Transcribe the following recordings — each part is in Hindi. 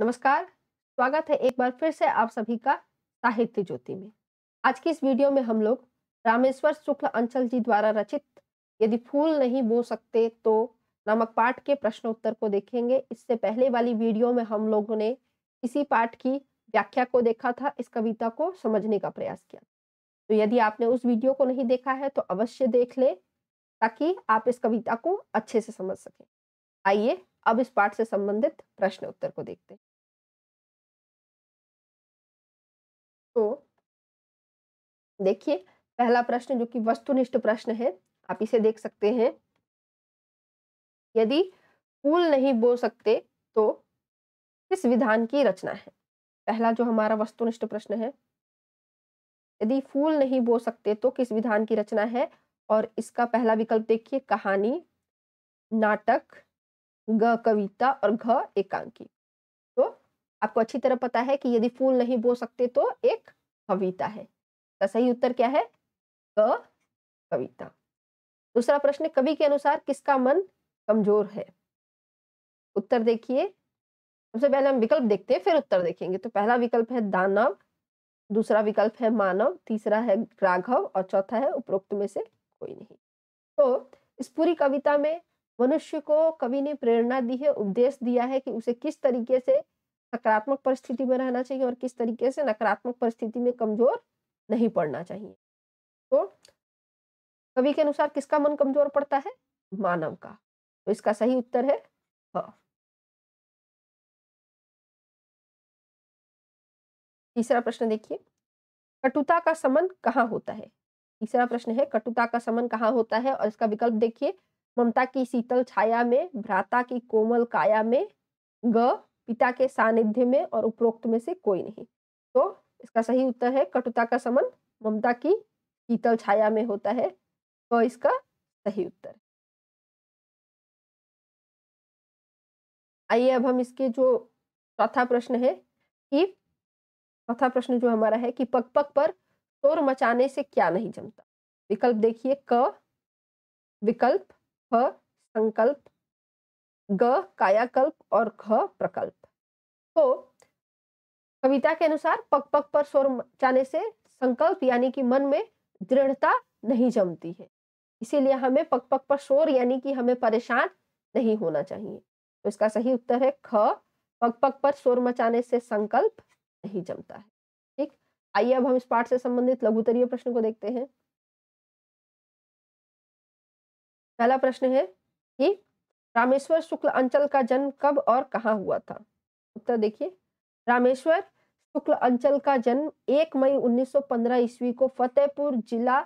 नमस्कार स्वागत है एक बार फिर से आप सभी का साहित्य ज्योति में आज की इस वीडियो में हम लोग रामेश्वर शुक्ल अंचल जी द्वारा रचित यदि फूल नहीं बो सकते तो नामक पाठ के प्रश्न उत्तर को देखेंगे इससे पहले वाली वीडियो में हम लोगों ने इसी पाठ की व्याख्या को देखा था इस कविता को समझने का प्रयास किया तो यदि आपने उस वीडियो को नहीं देखा है तो अवश्य देख ले ताकि आप इस कविता को अच्छे से समझ सकें आइए अब इस पाठ से संबंधित प्रश्न उत्तर को देखते हैं देखिए पहला प्रश्न जो कि वस्तुनिष्ठ प्रश्न है आप इसे देख सकते हैं यदि फूल नहीं बो सकते तो किस विधान की रचना है पहला जो हमारा वस्तुनिष्ठ प्रश्न है यदि फूल नहीं बो सकते तो किस विधान की रचना है और इसका पहला विकल्प देखिए कहानी नाटक ग कविता और घ एकांकी तो आपको अच्छी तरह पता है कि यदि फूल नहीं बो सकते तो एक कविता है का सही उत्तर क्या है कविता दूसरा प्रश्न कवि के अनुसार किसका मन कमजोर है उत्तर देखिए सबसे पहले हम विकल्प देखते हैं फिर उत्तर देखेंगे तो पहला विकल्प है दानव दूसरा विकल्प है मानव तीसरा है राघव और चौथा है उपरोक्त में से कोई नहीं तो इस पूरी कविता में मनुष्य को कवि ने प्रेरणा दी है उपदेश दिया है कि उसे किस तरीके से सकारात्मक परिस्थिति में रहना चाहिए और किस तरीके से नकारात्मक परिस्थिति में कमजोर नहीं पढ़ना चाहिए तो कवि के अनुसार किसका मन कमजोर पड़ता है मानव का तो इसका सही उत्तर है तीसरा प्रश्न देखिए कटुता का समन कहाँ होता है तीसरा प्रश्न है कटुता का समन कहाँ होता है और इसका विकल्प देखिए ममता की शीतल छाया में भ्राता की कोमल काया में ग पिता के सानिध्य में और उपरोक्त में से कोई नहीं तो इसका सही उत्तर है कटुता का संबंध ममता की शीतल छाया में होता है तो इसका सही उत्तर आइए अब हम इसके जो चौथा प्रश्न है कि चौथा प्रश्न जो हमारा है कि पग पग पर शोर मचाने से क्या नहीं जमता विकल्प देखिए क विकल्प ह संकल्प ग कायाकल्प और घ प्रकल्प तो कविता के अनुसार पग पग पर स्वर मचाने से संकल्प यानी कि मन में दृढ़ता नहीं जमती है इसीलिए हमें पग पग पर शोर यानी कि हमें परेशान नहीं होना चाहिए तो इसका सही उत्तर है ख पग पग पर शोर मचाने से संकल्प नहीं जमता है ठीक आइए अब हम इस पाठ से संबंधित लघुतरीय प्रश्न को देखते हैं पहला प्रश्न है कि रामेश्वर शुक्ल अंचल का जन्म कब और कहाँ हुआ था उत्तर देखिए रामेश्वर शुक्ल अंचल का जन्म 1 मई 1915 ईस्वी को फतेहपुर जिला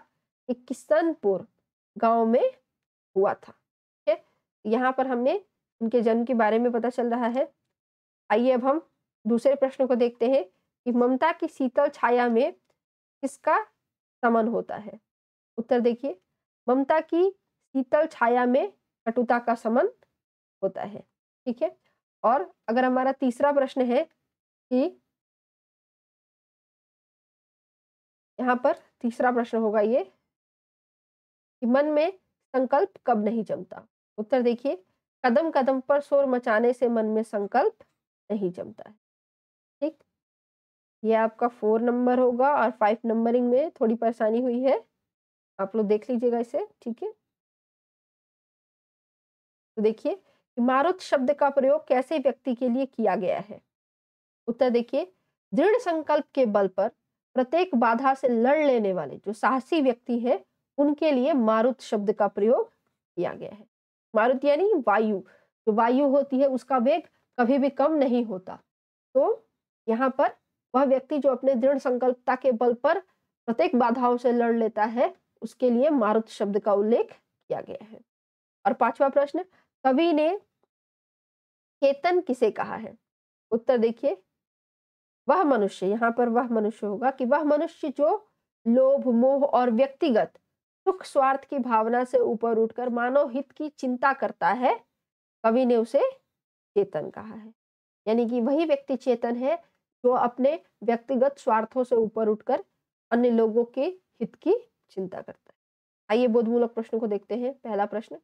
किसनपुर गांव में हुआ था ठीक है यहाँ पर हमने उनके जन्म के बारे में पता चल रहा है आइए अब हम दूसरे प्रश्न को देखते हैं कि ममता की शीतल छाया में किसका समन होता है उत्तर देखिए ममता की शीतल छाया में कटुता का समन होता है ठीक है और अगर हमारा तीसरा प्रश्न है कि यहाँ पर तीसरा प्रश्न होगा ये कि मन में संकल्प कब नहीं जमता उत्तर देखिए कदम कदम पर शोर मचाने से मन में संकल्प नहीं जमता है ठीक ये आपका फोर नंबर होगा और फाइव नंबरिंग में थोड़ी परेशानी हुई है आप लोग देख लीजिएगा इसे ठीक है तो देखिए मारुत शब्द का प्रयोग कैसे व्यक्ति के लिए किया गया है उत्तर देखिए दृढ़ संकल्प के बल पर प्रत्येक बाधा से लड़ लेने वाले जो साहसी व्यक्ति है उनके लिए मारुत शब्द का प्रयोग किया गया है मारुत यानी वायु जो वायु होती है उसका वेग कभी भी कम नहीं होता तो यहाँ पर वह व्यक्ति जो अपने दृढ़ संकल्पता के बल पर प्रत्येक बाधाओं से लड़ लेता है उसके लिए मारुत शब्द का उल्लेख किया गया है और पांचवा प्रश्न कवि ने चेतन किसे कहा है उत्तर देखिए वह मनुष्य यहाँ पर वह मनुष्य होगा कि वह मनुष्य जो लोभ मोह और व्यक्तिगत सुख स्वार्थ की भावना से ऊपर उठकर मानव हित की चिंता करता है कवि ने उसे चेतन कहा है यानी कि वही व्यक्ति चेतन है जो अपने व्यक्तिगत स्वार्थों से ऊपर उठकर अन्य लोगों के हित की चिंता करता है आइए बोधमूलक प्रश्न को देखते हैं पहला प्रश्न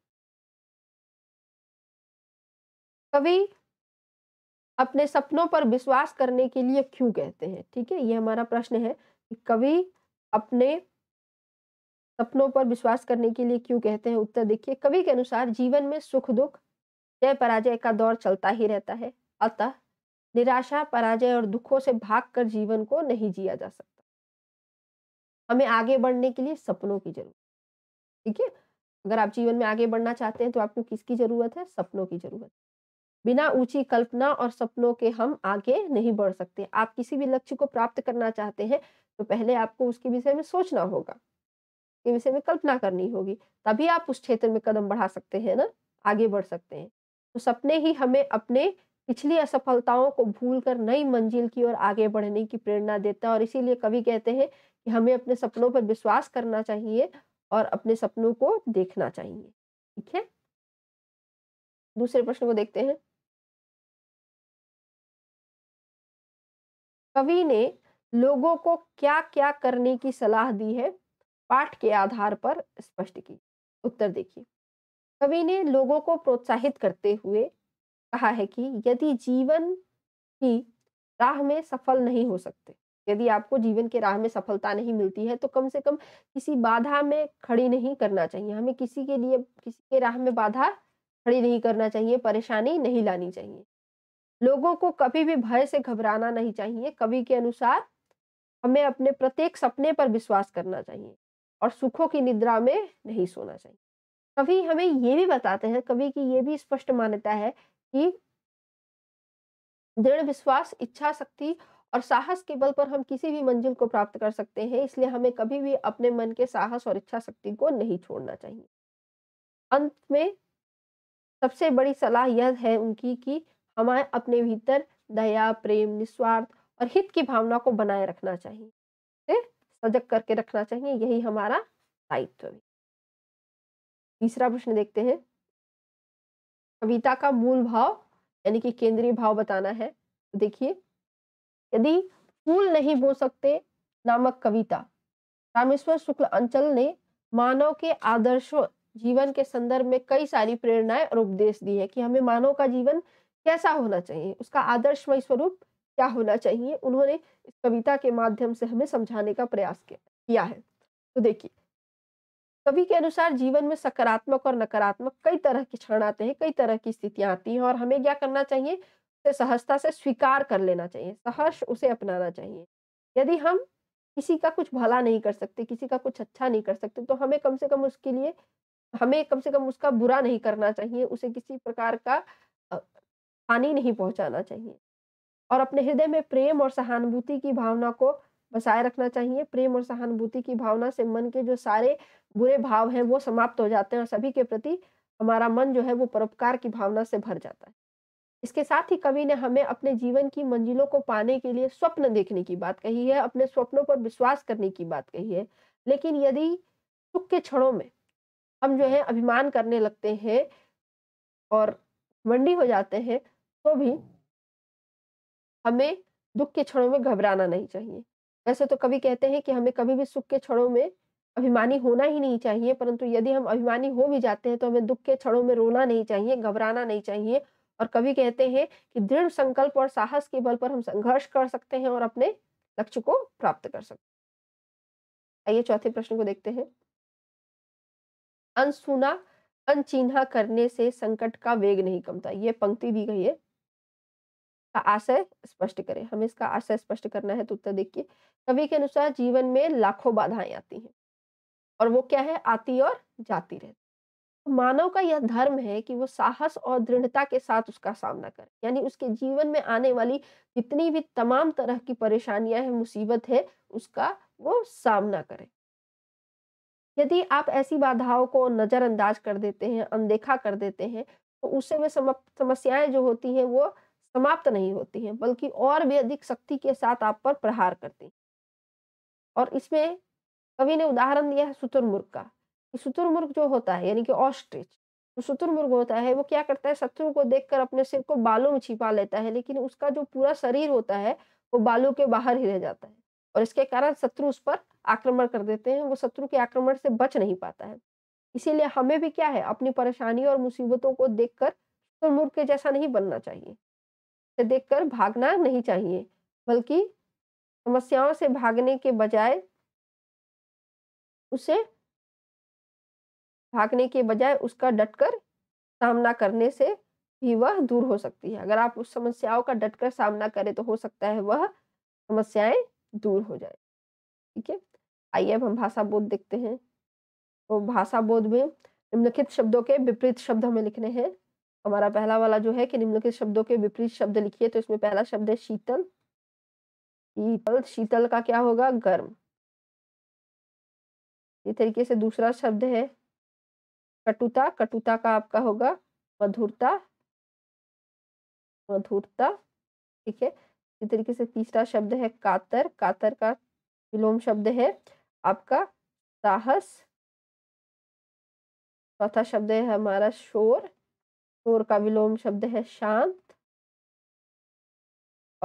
कवि अपने सपनों पर विश्वास करने के लिए क्यों कहते हैं ठीक है ये हमारा प्रश्न है कि कवि अपने सपनों पर विश्वास करने के लिए क्यों कहते हैं उत्तर देखिए कवि के अनुसार जीवन में सुख दुख जय पराजय का दौर चलता ही रहता है अतः निराशा पराजय और दुखों से भागकर जीवन को नहीं जिया जा सकता हमें आगे बढ़ने के लिए सपनों की जरूरत ठीक है अगर आप जीवन में आगे बढ़ना चाहते हैं तो आपको किसकी जरूरत है सपनों की जरूरत बिना ऊंची कल्पना और सपनों के हम आगे नहीं बढ़ सकते आप किसी भी लक्ष्य को प्राप्त करना चाहते हैं तो पहले आपको उसके विषय में सोचना होगा के विषय में कल्पना करनी होगी तभी आप उस क्षेत्र में कदम बढ़ा सकते हैं ना आगे बढ़ सकते हैं तो सपने ही हमें अपने पिछली असफलताओं को भूलकर नई मंजिल की ओर आगे बढ़ने की प्रेरणा देता है और इसीलिए कवि कहते हैं कि हमें अपने सपनों पर विश्वास करना चाहिए और अपने सपनों को देखना चाहिए ठीक है दूसरे प्रश्न को देखते हैं कवि ने लोगों को क्या क्या करने की सलाह दी है पाठ के आधार पर स्पष्ट की उत्तर देखिए कवि ने लोगों को प्रोत्साहित करते हुए कहा है कि यदि जीवन की राह में सफल नहीं हो सकते यदि आपको जीवन के राह में सफलता नहीं मिलती है तो कम से कम किसी बाधा में खड़ी नहीं करना चाहिए हमें किसी के लिए किसी के राह में बाधा खड़ी नहीं करना चाहिए परेशानी नहीं लानी चाहिए लोगों को कभी भी भय से घबराना नहीं चाहिए कवि के अनुसार हमें अपने प्रत्येक सपने पर विश्वास करना चाहिए और सुखों की निद्रा में नहीं सोना चाहिए कवि हमें ये भी बताते हैं कवि की ये भी स्पष्ट मान्यता है कि दृढ़ विश्वास इच्छा शक्ति और साहस के बल पर हम किसी भी मंजिल को प्राप्त कर सकते हैं इसलिए हमें कभी भी अपने मन के साहस और इच्छा शक्ति को नहीं छोड़ना चाहिए अंत में सबसे बड़ी सलाह यह है उनकी कि हमें अपने भीतर दया प्रेम निस्वार्थ और हित की भावना को बनाए रखना चाहिए सजग करके रखना चाहिए यही हमारा दायित्व है तीसरा प्रश्न देखते हैं कविता का मूल भाव यानी कि केंद्रीय भाव बताना है तो देखिए यदि फूल नहीं बो सकते नामक कविता रामेश्वर शुक्ल अंचल ने मानव के आदर्शों जीवन के संदर्भ में कई सारी प्रेरणाएं और उपदेश दी है कि हमें मानव का जीवन कैसा होना चाहिए उसका आदर्शमय स्वरूप क्या होना चाहिए उन्होंने इस कविता के माध्यम से हमें समझाने का प्रयास किया है तो देखिए कवि के अनुसार जीवन में सकारात्मक और नकारात्मक कई तरह के क्षण आते हैं कई तरह की स्थितियां आती हैं और हमें क्या करना चाहिए उसे सहजता से स्वीकार कर लेना चाहिए सहर्ष उसे अपनाना चाहिए यदि हम किसी का कुछ भला नहीं कर सकते किसी का कुछ अच्छा नहीं कर सकते तो हमें कम से कम उसके लिए हमें कम से कम उसका बुरा नहीं करना चाहिए उसे किसी प्रकार का हानि नहीं पहुंचाना चाहिए और अपने हृदय में प्रेम और सहानुभूति की भावना को बसाए रखना चाहिए प्रेम और सहानुभूति की भावना से मन के जो सारे बुरे भाव हैं वो समाप्त हो जाते हैं और सभी के प्रति हमारा मन जो है वो परोपकार की भावना से भर जाता है इसके साथ ही कवि ने हमें अपने जीवन की मंजिलों को पाने के लिए स्वप्न देखने की बात कही है अपने स्वप्नों पर विश्वास करने की बात कही है लेकिन यदि सुख के क्षणों में हम जो है अभिमान करने लगते हैं और मंडी हो जाते हैं तो भी हमें दुख के क्षणों में घबराना नहीं चाहिए वैसे तो कभी कहते हैं कि हमें कभी भी सुख के क्षणों में अभिमानी होना ही नहीं चाहिए परंतु यदि हम अभिमानी हो भी जाते हैं तो हमें दुख के क्षणों में रोना नहीं चाहिए घबराना नहीं चाहिए और कभी कहते हैं कि दृढ़ संकल्प और साहस के बल पर हम संघर्ष कर सकते हैं और अपने लक्ष्य को प्राप्त कर सकते हैं आइए चौथे प्रश्न को देखते हैं अनसुना अनचिन्हा करने से संकट का वेग नहीं कमता ये पंक्ति दी गई है का आशय स्पष्ट करें हमें इसका आशय स्पष्ट करना है तो उत्तर देखिए कवि के अनुसार जीवन में लाखों बाधाएं आती हैं और वो क्या है आती और जाती रहती तो मानव का यह धर्म है कि वो साहस और दृढ़ता के साथ उसका सामना करे यानी उसके जीवन में आने वाली जितनी भी तमाम तरह की परेशानियां हैं मुसीबत है उसका वो सामना करे यदि आप ऐसी बाधाओं को नजरअंदाज कर देते हैं अनदेखा कर देते हैं तो उससे वे समस्याएं जो होती हैं वो समाप्त नहीं होती हैं बल्कि और भी अधिक शक्ति के साथ आप पर प्रहार करती हैं और इसमें कवि ने उदाहरण दिया है शुतुरमुर्ग का शुतुरमुर्ग जो होता है यानी कि ऑस्ट्रिच जो तो शुतुरमुर्ग होता है वो क्या करता है शत्रु को देखकर अपने सिर को बालों में छिपा लेता है लेकिन उसका जो पूरा शरीर होता है वो बालों के बाहर ही रह जाता है और इसके कारण शत्रु उस पर आक्रमण कर देते हैं वो शत्रु के आक्रमण से बच नहीं पाता है इसीलिए हमें भी क्या है अपनी परेशानी और मुसीबतों को देखकर कर के जैसा नहीं बनना चाहिए देखकर भागना नहीं चाहिए बल्कि समस्याओं से भागने के बजाय उसे भागने के बजाय उसका डटकर सामना करने से भी वह दूर हो सकती है अगर आप उस समस्याओं का डटकर सामना करें तो हो सकता है वह समस्याएं दूर हो जाए ठीक है आइए अब हम भाषा बोध देखते हैं तो भाषा बोध में निम्नलिखित शब्दों के विपरीत शब्द हमें लिखने हैं हमारा पहला वाला जो है कि निम्नलिखित शब्दों के विपरीत शब्द लिखिए तो इसमें पहला शब्द है शीतल शीतल शीतल का क्या होगा गर्म इस तरीके से दूसरा शब्द है कटुता कटुता का आपका होगा मधुरता मधुरता ठीक है इस तरीके से तीसरा शब्द है कातर कातर का विलोम शब्द है आपका साहस चौथा शब्द है हमारा शोर शोर का विलोम शब्द है शांत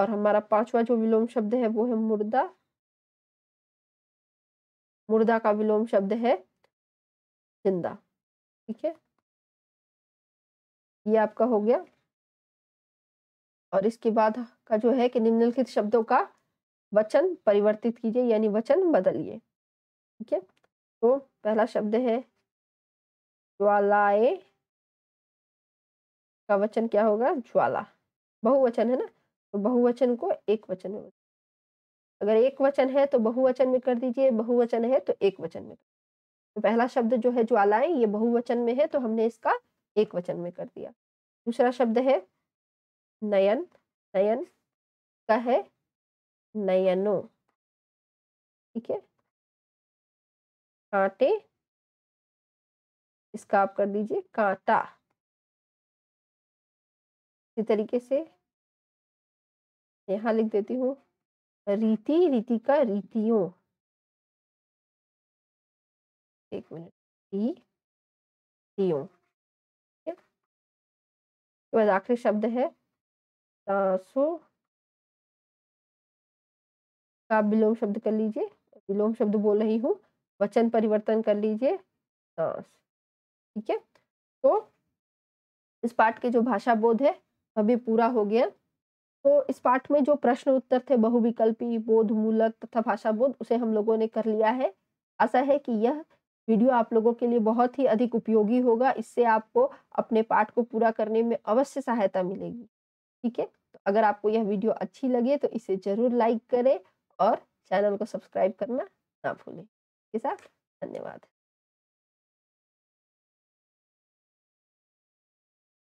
और हमारा पांचवा जो विलोम शब्द है वो है मुर्दा मुर्दा का विलोम शब्द है जिंदा ठीक है ये आपका हो गया और इसके बाद का जो है कि निम्नलिखित शब्दों का वचन परिवर्तित कीजिए यानी वचन बदलिए ठीक है तो पहला शब्द है ज्वालाए का वचन क्या होगा ज्वाला बहुवचन है ना तो बहुवचन को एक वचन में अगर एक वचन है तो बहुवचन में कर दीजिए बहुवचन है तो एक वचन में तो पहला शब्द जो है ज्वालाएं ये बहुवचन में है तो हमने इसका एक वचन में कर दिया दूसरा शब्द है नयन नयन का है नयनो ठीक है कांटे इसका आप कर दीजिए कांटा इसी तरीके से यहाँ लिख देती हूँ रीति रीति का रीतियों एक मिनट रीतियों बाद आखिरी शब्द है सासु का विलोम शब्द कर लीजिए विलोम शब्द बोल रही हूँ वचन परिवर्तन कर लीजिए ठीक है तो इस पाठ के जो भाषा बोध है अभी पूरा हो गया तो इस पाठ में जो प्रश्न उत्तर थे बहुविकल्पी बोध मूलक तथा भाषा बोध उसे हम लोगों ने कर लिया है आशा है कि यह वीडियो आप लोगों के लिए बहुत ही अधिक उपयोगी होगा इससे आपको अपने पाठ को पूरा करने में अवश्य सहायता मिलेगी ठीक है तो अगर आपको यह वीडियो अच्छी लगे तो इसे जरूर लाइक करें और चैनल को सब्सक्राइब करना ना भूलें इसके साथ धन्यवाद